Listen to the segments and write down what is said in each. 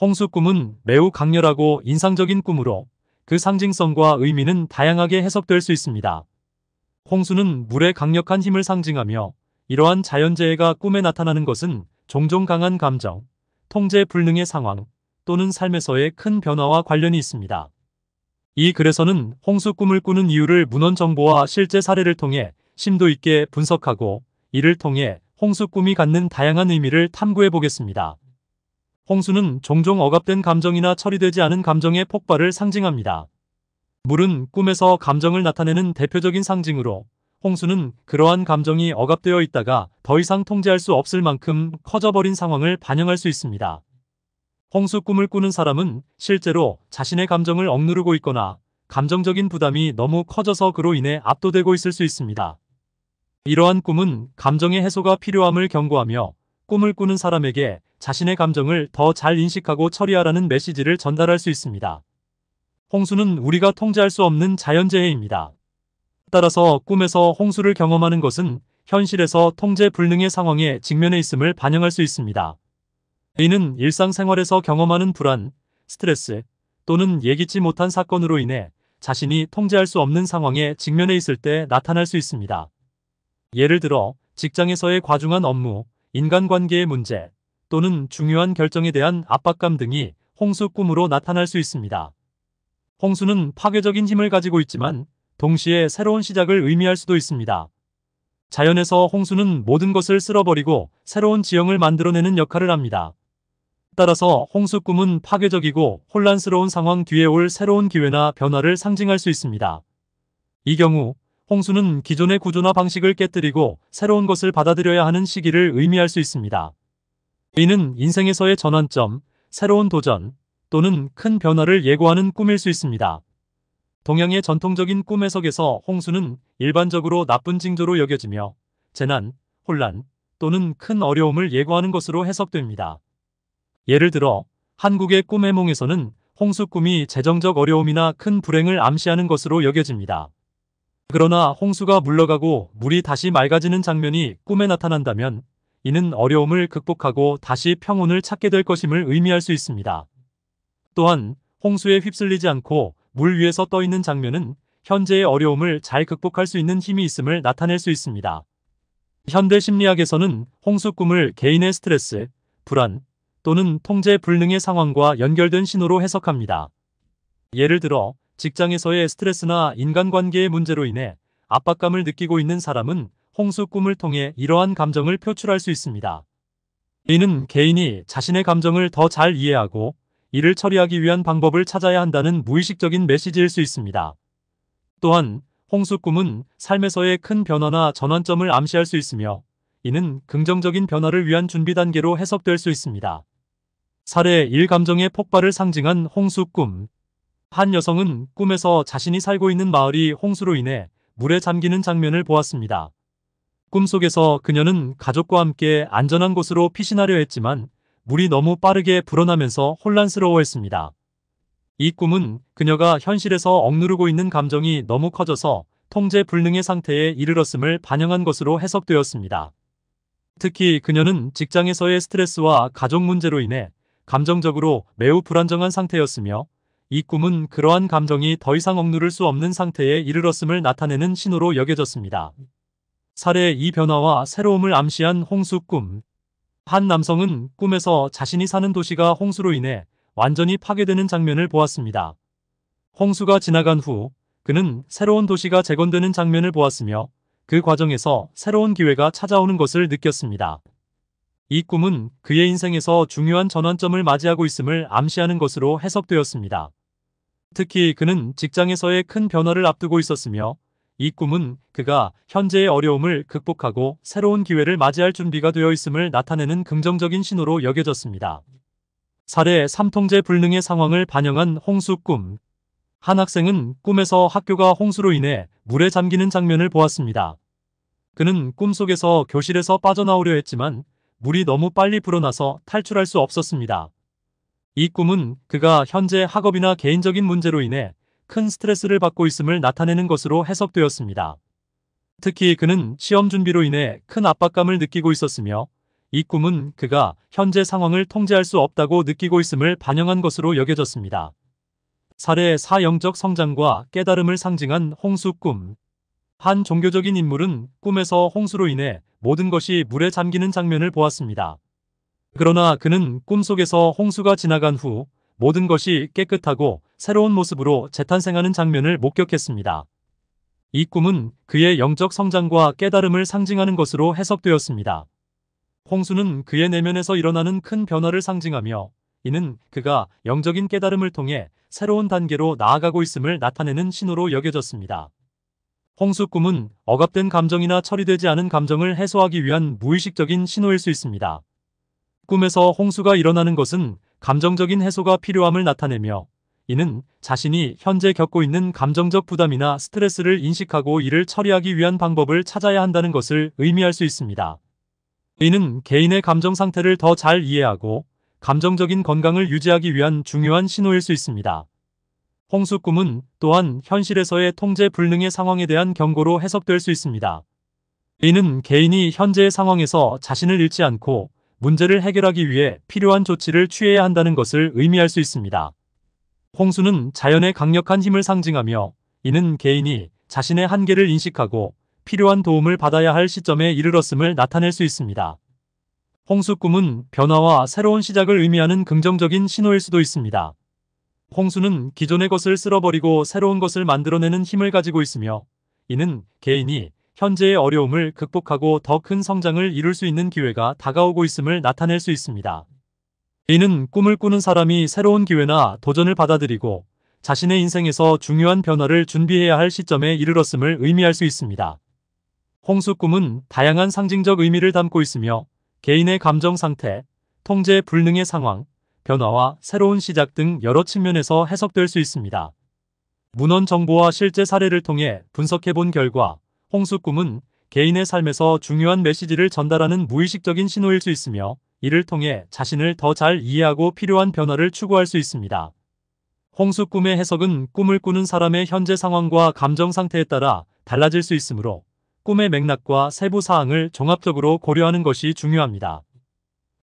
홍수 꿈은 매우 강렬하고 인상적인 꿈으로 그 상징성과 의미는 다양하게 해석될 수 있습니다. 홍수는 물의 강력한 힘을 상징하며 이러한 자연재해가 꿈에 나타나는 것은 종종 강한 감정, 통제 불능의 상황 또는 삶에서의 큰 변화와 관련이 있습니다. 이 글에서는 홍수 꿈을 꾸는 이유를 문헌 정보와 실제 사례를 통해 심도 있게 분석하고 이를 통해 홍수 꿈이 갖는 다양한 의미를 탐구해 보겠습니다. 홍수는 종종 억압된 감정이나 처리되지 않은 감정의 폭발을 상징합니다. 물은 꿈에서 감정을 나타내는 대표적인 상징으로 홍수는 그러한 감정이 억압되어 있다가 더 이상 통제할 수 없을 만큼 커져버린 상황을 반영할 수 있습니다. 홍수 꿈을 꾸는 사람은 실제로 자신의 감정을 억누르고 있거나 감정적인 부담이 너무 커져서 그로 인해 압도되고 있을 수 있습니다. 이러한 꿈은 감정의 해소가 필요함을 경고하며 꿈을 꾸는 사람에게 자신의 감정을 더 잘 인식하고 처리하라는 메시지를 전달할 수 있습니다. 홍수는 우리가 통제할 수 없는 자연재해입니다. 따라서 꿈에서 홍수를 경험하는 것은 현실에서 통제 불능의 상황에 직면해 있음을 반영할 수 있습니다. 이는 일상생활에서 경험하는 불안, 스트레스 또는 예기치 못한 사건으로 인해 자신이 통제할 수 없는 상황에 직면해 있을 때 나타날 수 있습니다. 예를 들어 직장에서의 과중한 업무, 인간관계의 문제 또는 중요한 결정에 대한 압박감 등이 홍수 꿈으로 나타날 수 있습니다. 홍수는 파괴적인 힘을 가지고 있지만 동시에 새로운 시작을 의미할 수도 있습니다. 자연에서 홍수는 모든 것을 쓸어버리고 새로운 지형을 만들어내는 역할을 합니다. 따라서 홍수 꿈은 파괴적이고 혼란스러운 상황 뒤에 올 새로운 기회나 변화를 상징할 수 있습니다. 이 경우 홍수는 기존의 구조나 방식을 깨뜨리고 새로운 것을 받아들여야 하는 시기를 의미할 수 있습니다. 이는 인생에서의 전환점, 새로운 도전 또는 큰 변화를 예고하는 꿈일 수 있습니다. 동양의 전통적인 꿈 해석에서 홍수는 일반적으로 나쁜 징조로 여겨지며 재난, 혼란 또는 큰 어려움을 예고하는 것으로 해석됩니다. 예를 들어 한국의 꿈해몽에서는 홍수 꿈이 재정적 어려움이나 큰 불행을 암시하는 것으로 여겨집니다. 그러나 홍수가 물러가고 물이 다시 맑아지는 장면이 꿈에 나타난다면 이는 어려움을 극복하고 다시 평온을 찾게 될 것임을 의미할 수 있습니다. 또한 홍수에 휩쓸리지 않고 물 위에서 떠있는 장면은 현재의 어려움을 잘 극복할 수 있는 힘이 있음을 나타낼 수 있습니다. 현대 심리학에서는 홍수 꿈을 개인의 스트레스, 불안 또는 통제 불능의 상황과 연결된 신호로 해석합니다. 예를 들어 직장에서의 스트레스나 인간관계의 문제로 인해 압박감을 느끼고 있는 사람은 홍수 꿈을 통해 이러한 감정을 표출할 수 있습니다. 이는 개인이 자신의 감정을 더 잘 이해하고 이를 처리하기 위한 방법을 찾아야 한다는 무의식적인 메시지일 수 있습니다. 또한 홍수 꿈은 삶에서의 큰 변화나 전환점을 암시할 수 있으며 이는 긍정적인 변화를 위한 준비 단계로 해석될 수 있습니다. 사례 1 감정의 폭발을 상징한 홍수 꿈한 여성은 꿈에서 자신이 살고 있는 마을이 홍수로 인해 물에 잠기는 장면을 보았습니다. 꿈속에서 그녀는 가족과 함께 안전한 곳으로 피신하려 했지만 물이 너무 빠르게 불어나면서 혼란스러워했습니다. 이 꿈은 그녀가 현실에서 억누르고 있는 감정이 너무 커져서 통제 불능의 상태에 이르렀음을 반영한 것으로 해석되었습니다. 특히 그녀는 직장에서의 스트레스와 가족 문제로 인해 감정적으로 매우 불안정한 상태였으며 이 꿈은 그러한 감정이 더 이상 억누를 수 없는 상태에 이르렀음을 나타내는 신호로 여겨졌습니다. 사례의 이 변화와 새로움을 암시한 홍수 꿈. 한 남성은 꿈에서 자신이 사는 도시가 홍수로 인해 완전히 파괴되는 장면을 보았습니다. 홍수가 지나간 후 그는 새로운 도시가 재건되는 장면을 보았으며 그 과정에서 새로운 기회가 찾아오는 것을 느꼈습니다. 이 꿈은 그의 인생에서 중요한 전환점을 맞이하고 있음을 암시하는 것으로 해석되었습니다. 특히 그는 직장에서의 큰 변화를 앞두고 있었으며 이 꿈은 그가 현재의 어려움을 극복하고 새로운 기회를 맞이할 준비가 되어 있음을 나타내는 긍정적인 신호로 여겨졌습니다. 사례 삼통제 불능의 상황을 반영한 홍수 꿈. 한 학생은 꿈에서 학교가 홍수로 인해 물에 잠기는 장면을 보았습니다. 그는 꿈속에서 교실에서 빠져나오려 했지만 물이 너무 빨리 불어나서 탈출할 수 없었습니다. 이 꿈은 그가 현재 학업이나 개인적인 문제로 인해 큰 스트레스를 받고 있음을 나타내는 것으로 해석되었습니다. 특히 그는 시험 준비로 인해 큰 압박감을 느끼고 있었으며 이 꿈은 그가 현재 상황을 통제할 수 없다고 느끼고 있음을 반영한 것으로 여겨졌습니다. 사례 사영적 성장과 깨달음을 상징한 홍수 꿈 한 종교적인 인물은 꿈에서 홍수로 인해 모든 것이 물에 잠기는 장면을 보았습니다. 그러나 그는 꿈속에서 홍수가 지나간 후 모든 것이 깨끗하고 새로운 모습으로 재탄생하는 장면을 목격했습니다. 이 꿈은 그의 영적 성장과 깨달음을 상징하는 것으로 해석되었습니다. 홍수는 그의 내면에서 일어나는 큰 변화를 상징하며 이는 그가 영적인 깨달음을 통해 새로운 단계로 나아가고 있음을 나타내는 신호로 여겨졌습니다. 홍수꿈은 억압된 감정이나 처리되지 않은 감정을 해소하기 위한 무의식적인 신호일 수 있습니다. 꿈에서 홍수가 일어나는 것은 감정적인 해소가 필요함을 나타내며 이는 자신이 현재 겪고 있는 감정적 부담이나 스트레스를 인식하고 이를 처리하기 위한 방법을 찾아야 한다는 것을 의미할 수 있습니다. 이는 개인의 감정 상태를 더 잘 이해하고 감정적인 건강을 유지하기 위한 중요한 신호일 수 있습니다. 홍수 꿈은 또한 현실에서의 통제 불능의 상황에 대한 경고로 해석될 수 있습니다. 이는 개인이 현재의 상황에서 자신을 잃지 않고 문제를 해결하기 위해 필요한 조치를 취해야 한다는 것을 의미할 수 있습니다. 홍수는 자연의 강력한 힘을 상징하며 이는 개인이 자신의 한계를 인식하고 필요한 도움을 받아야 할 시점에 이르렀음을 나타낼 수 있습니다. 홍수 꿈은 변화와 새로운 시작을 의미하는 긍정적인 신호일 수도 있습니다. 홍수는 기존의 것을 쓸어버리고 새로운 것을 만들어내는 힘을 가지고 있으며 이는 개인이 현재의 어려움을 극복하고 더 큰 성장을 이룰 수 있는 기회가 다가오고 있음을 나타낼 수 있습니다. 이는 꿈을 꾸는 사람이 새로운 기회나 도전을 받아들이고 자신의 인생에서 중요한 변화를 준비해야 할 시점에 이르렀음을 의미할 수 있습니다. 홍수 꿈은 다양한 상징적 의미를 담고 있으며 개인의 감정 상태, 통제 불능의 상황, 변화와 새로운 시작 등 여러 측면에서 해석될 수 있습니다. 문헌 정보와 실제 사례를 통해 분석해본 결과 홍수 꿈은 개인의 삶에서 중요한 메시지를 전달하는 무의식적인 신호일 수 있으며 이를 통해 자신을 더 잘 이해하고 필요한 변화를 추구할 수 있습니다. 홍수 꿈의 해석은 꿈을 꾸는 사람의 현재 상황과 감정 상태에 따라 달라질 수 있으므로 꿈의 맥락과 세부 사항을 종합적으로 고려하는 것이 중요합니다.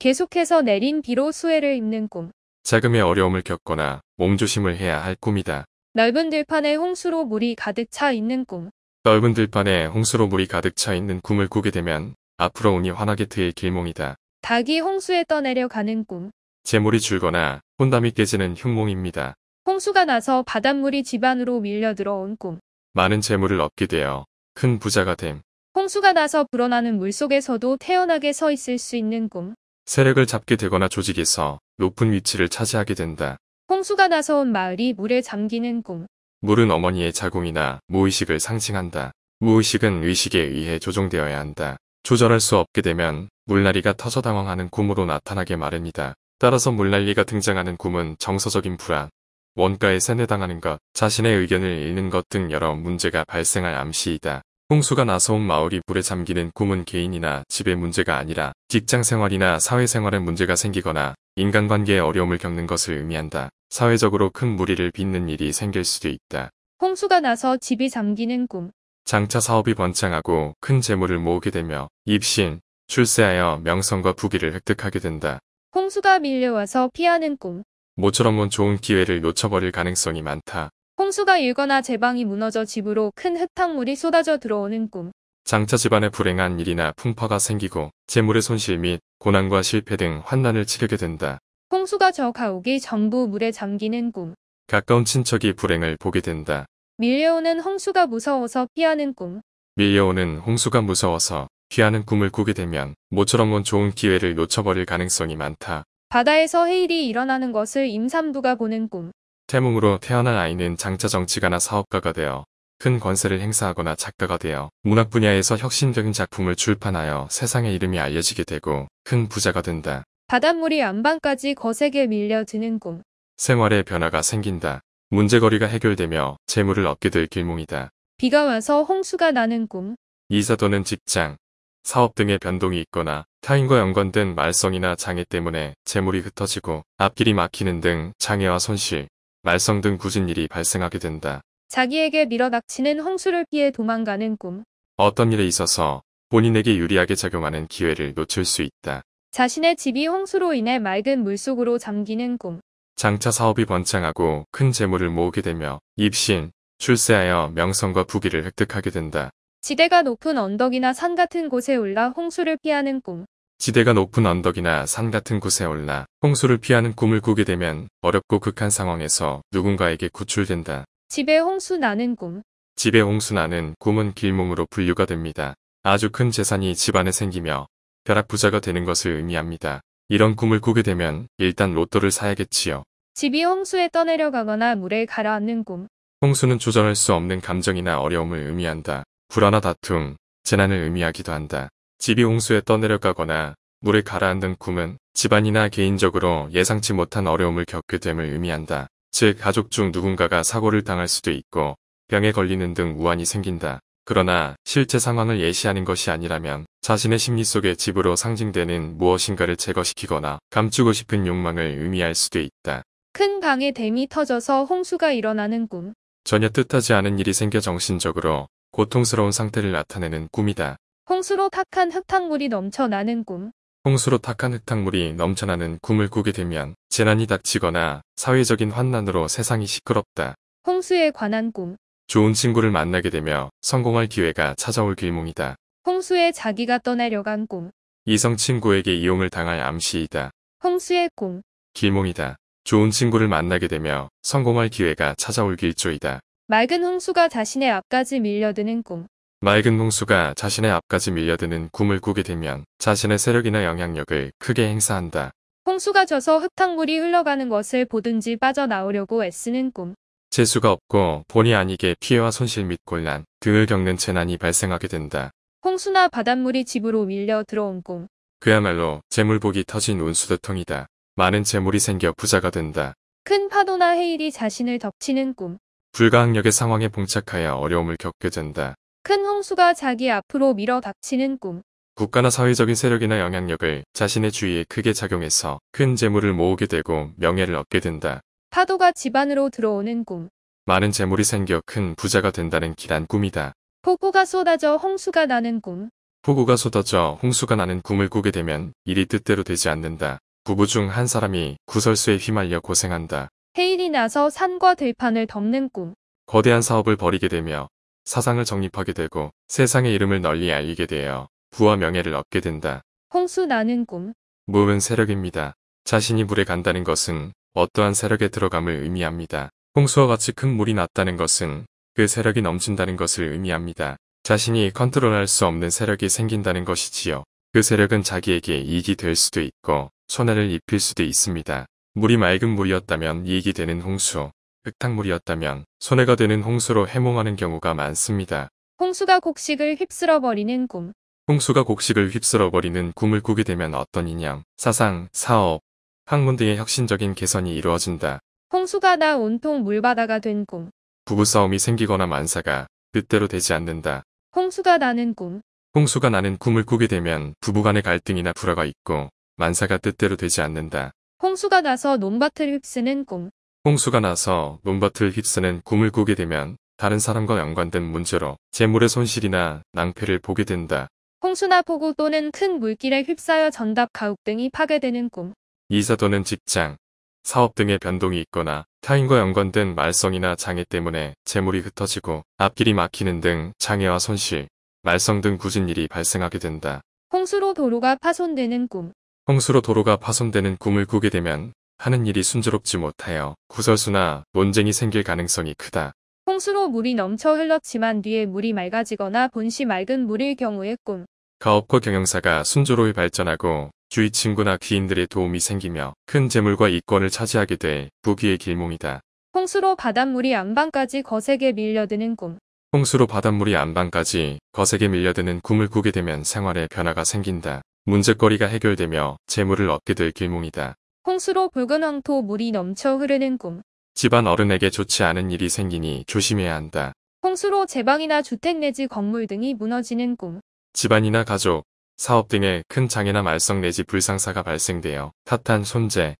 계속해서 내린 비로 수해를 입는 꿈. 자금의 어려움을 겪거나 몸조심을 해야 할 꿈이다. 넓은 들판에 홍수로 물이 가득 차 있는 꿈. 넓은 들판에 홍수로 물이 가득 차 있는 꿈을 꾸게 되면 앞으로 운이 환하게 트일 길몽이다. 닭이 홍수에 떠내려가는 꿈. 재물이 줄거나 혼담이 깨지는 흉몽입니다. 홍수가 나서 바닷물이 집안으로 밀려 들어온 꿈. 많은 재물을 얻게 되어 큰 부자가 됨. 홍수가 나서 불어나는 물속에서도 태연하게 서 있을 수 있는 꿈. 세력을 잡게 되거나 조직에서 높은 위치를 차지하게 된다. 홍수가 나서 온 마을이 물에 잠기는 꿈. 물은 어머니의 자궁이나 무의식을 상징한다. 무의식은 의식에 의해 조종되어야 한다. 조절할 수 없게 되면 물난리가 터져 당황하는 꿈으로 나타나게 마련이다. 따라서 물난리가 등장하는 꿈은 정서적인 불안, 원가에 세뇌당하는 것, 자신의 의견을 잃는 것 등 여러 문제가 발생할 암시이다. 홍수가 나서 온 마을이 물에 잠기는 꿈은 개인이나 집의 문제가 아니라 직장생활이나 사회생활에 문제가 생기거나 인간관계에 어려움을 겪는 것을 의미한다. 사회적으로 큰 무리를 빚는 일이 생길 수도 있다. 홍수가 나서 집이 잠기는 꿈. 장차 사업이 번창하고 큰 재물을 모으게 되며 입신, 출세하여 명성과 부귀를 획득하게 된다. 홍수가 밀려와서 피하는 꿈. 모처럼 온 좋은 기회를 놓쳐버릴 가능성이 많다. 홍수가 일거나 제방이 무너져 집으로 큰 흙탕물이 쏟아져 들어오는 꿈. 장차 집안에 불행한 일이나 풍파가 생기고 재물의 손실 및 고난과 실패 등 환난을 치르게 된다. 홍수가 저 가옥이 전부 물에 잠기는 꿈. 가까운 친척이 불행을 보게 된다. 밀려오는 홍수가 무서워서 피하는 꿈. 밀려오는 홍수가 무서워서 피하는 꿈을 꾸게 되면 모처럼 온 좋은 기회를 놓쳐버릴 가능성이 많다. 바다에서 해일이 일어나는 것을 임산부가 보는 꿈. 태몽으로 태어난 아이는 장차 정치가나 사업가가 되어 큰 권세를 행사하거나 작가가 되어 문학 분야에서 혁신적인 작품을 출판하여 세상의 이름이 알려지게 되고 큰 부자가 된다. 바닷물이 안방까지 거세게 밀려드는 꿈. 생활의 변화가 생긴다. 문제거리가 해결되며 재물을 얻게 될 길몽이다. 비가 와서 홍수가 나는 꿈. 이사 또는 직장, 사업 등의 변동이 있거나 타인과 연관된 말썽이나 장애 때문에 재물이 흩어지고 앞길이 막히는 등 장애와 손실, 말썽 등 굳은 일이 발생하게 된다. 자기에게 밀어닥치는 홍수를 피해 도망가는 꿈. 어떤 일에 있어서 본인에게 유리하게 작용하는 기회를 놓칠 수 있다. 자신의 집이 홍수로 인해 맑은 물속으로 잠기는 꿈. 장차 사업이 번창하고 큰 재물을 모으게 되며 입신, 출세하여 명성과 부귀를 획득하게 된다. 지대가 높은 언덕이나 산 같은 곳에 올라 홍수를 피하는 꿈. 지대가 높은 언덕이나 산 같은 곳에 올라 홍수를 피하는 꿈을 꾸게 되면 어렵고 극한 상황에서 누군가에게 구출된다. 집에 홍수 나는 꿈. 집에 홍수 나는 꿈은 길몽으로 분류가 됩니다. 아주 큰 재산이 집안에 생기며 벼락 부자가 되는 것을 의미합니다. 이런 꿈을 꾸게 되면 일단 로또를 사야겠지요. 집이 홍수에 떠내려가거나 물에 가라앉는 꿈. 홍수는 조절할 수 없는 감정이나 어려움을 의미한다. 불안나 다툼, 재난을 의미하기도 한다. 집이 홍수에 떠내려가거나 물에 가라앉는 꿈은 집안이나 개인적으로 예상치 못한 어려움을 겪게 됨을 의미한다. 즉 가족 중 누군가가 사고를 당할 수도 있고 병에 걸리는 등 우환이 생긴다. 그러나 실제 상황을 예시하는 것이 아니라면 자신의 심리 속에 집으로 상징되는 무엇인가를 제거시키거나 감추고 싶은 욕망을 의미할 수도 있다. 큰 강의 댐이 터져서 홍수가 일어나는 꿈. 전혀 뜻하지 않은 일이 생겨 정신적으로 고통스러운 상태를 나타내는 꿈이다. 홍수로 탁한 흙탕물이 넘쳐나는 꿈. 홍수로 탁한 흙탕물이 넘쳐나는 꿈을 꾸게 되면 재난이 닥치거나 사회적인 환난으로 세상이 시끄럽다. 홍수에 관한 꿈. 좋은 친구를 만나게 되며 성공할 기회가 찾아올 길몽이다. 홍수에 자기가 떠나려간 꿈. 이성 친구에게 이용을 당할 암시이다. 홍수의 꿈. 길몽이다. 좋은 친구를 만나게 되며 성공할 기회가 찾아올 길조이다. 맑은 홍수가 자신의 앞까지 밀려드는 꿈. 맑은 홍수가 자신의 앞까지 밀려드는 굼을 꾸게 되면 자신의 세력이나 영향력을 크게 행사한다. 홍수가 져서 흙탕물이 흘러가는 것을 보든지 빠져나오려고 애쓰는 꿈. 재수가 없고 본의 아니게 피해와 손실 및 곤란 등을 겪는 재난이 발생하게 된다. 홍수나 바닷물이 집으로 밀려 들어온 꿈. 그야말로 재물복이 터진 운수대통이다. 많은 재물이 생겨 부자가 된다. 큰 파도나 해일이 자신을 덮치는 꿈. 불가항력의 상황에 봉착하여 어려움을 겪게 된다. 큰 홍수가 자기 앞으로 밀어닥치는 꿈. 국가나 사회적인 세력이나 영향력을 자신의 주위에 크게 작용해서 큰 재물을 모으게 되고 명예를 얻게 된다. 파도가 집안으로 들어오는 꿈. 많은 재물이 생겨 큰 부자가 된다는 길한 꿈이다. 폭우가 쏟아져 홍수가 나는 꿈. 폭우가 쏟아져 홍수가 나는 꿈을 꾸게 되면 일이 뜻대로 되지 않는다. 부부 중 한 사람이 구설수에 휘말려 고생한다. 해일이 나서 산과 들판을 덮는 꿈. 거대한 사업을 벌이게 되며 사상을 정립하게 되고 세상의 이름을 널리 알리게 되어 부와 명예를 얻게 된다. 홍수 나는 꿈 무은 세력입니다. 자신이 물에 간다는 것은 어떠한 세력에 들어감을 의미합니다. 홍수와 같이 큰 물이 났다는 것은 그 세력이 넘친다는 것을 의미합니다. 자신이 컨트롤할 수 없는 세력이 생긴다는 것이지요. 그 세력은 자기에게 이익이 될 수도 있고 손해를 입힐 수도 있습니다. 물이 맑은 물이었다면 이익이 되는 홍수, 흙탕물이었다면 손해가 되는 홍수로 해몽하는 경우가 많습니다. 홍수가 곡식을 휩쓸어버리는 꿈. 홍수가 곡식을 휩쓸어버리는 꿈을 꾸게 되면 어떤 인형, 사상, 사업, 학문 등의 혁신적인 개선이 이루어진다. 홍수가 나 온통 물바다가 된 꿈. 부부싸움이 생기거나 만사가 뜻대로 되지 않는다. 홍수가 나는 꿈. 홍수가 나는 꿈을 꾸게 되면 부부간의 갈등이나 불화가 있고 만사가 뜻대로 되지 않는다. 홍수가 나서 논밭을 휩쓰는 꿈. 홍수가 나서 논밭을 휩쓰는 꿈을 꾸게 되면 다른 사람과 연관된 문제로 재물의 손실이나 낭패를 보게 된다. 홍수나 폭우 또는 큰 물길에 휩싸여 전답 가옥 등이 파괴되는 꿈. 이사 또는 직장, 사업 등의 변동이 있거나 타인과 연관된 말썽이나 장애 때문에 재물이 흩어지고 앞길이 막히는 등 장애와 손실, 말썽 등 굳은 일이 발생하게 된다. 홍수로 도로가 파손되는 꿈. 홍수로 도로가 파손되는 꿈을 꾸게 되면 하는 일이 순조롭지 못하여 구설수나 논쟁이 생길 가능성이 크다. 홍수로 물이 넘쳐 흘렀지만 뒤에 물이 맑아지거나 본시 맑은 물일 경우의 꿈. 가업과 경영사가 순조로이 발전하고 주위 친구나 귀인들의 도움이 생기며 큰 재물과 이권을 차지하게 돼 부귀의 길몽이다. 홍수로 바닷물이 안방까지 거세게 밀려드는 꿈. 홍수로 바닷물이 안방까지 거세게 밀려드는 꿈을 꾸게 되면 생활에 변화가 생긴다. 문제거리가 해결되며 재물을 얻게 될 길몽이다. 홍수로 붉은 황토 물이 넘쳐 흐르는 꿈. 집안 어른에게 좋지 않은 일이 생기니 조심해야 한다. 홍수로 제방이나 주택 내지 건물 등이 무너지는 꿈. 집안이나 가족, 사업 등의 큰 장애나 말썽 내지 불상사가 발생되어 탓한 손재,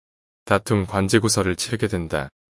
다툼 관제구설을 치르게 된다.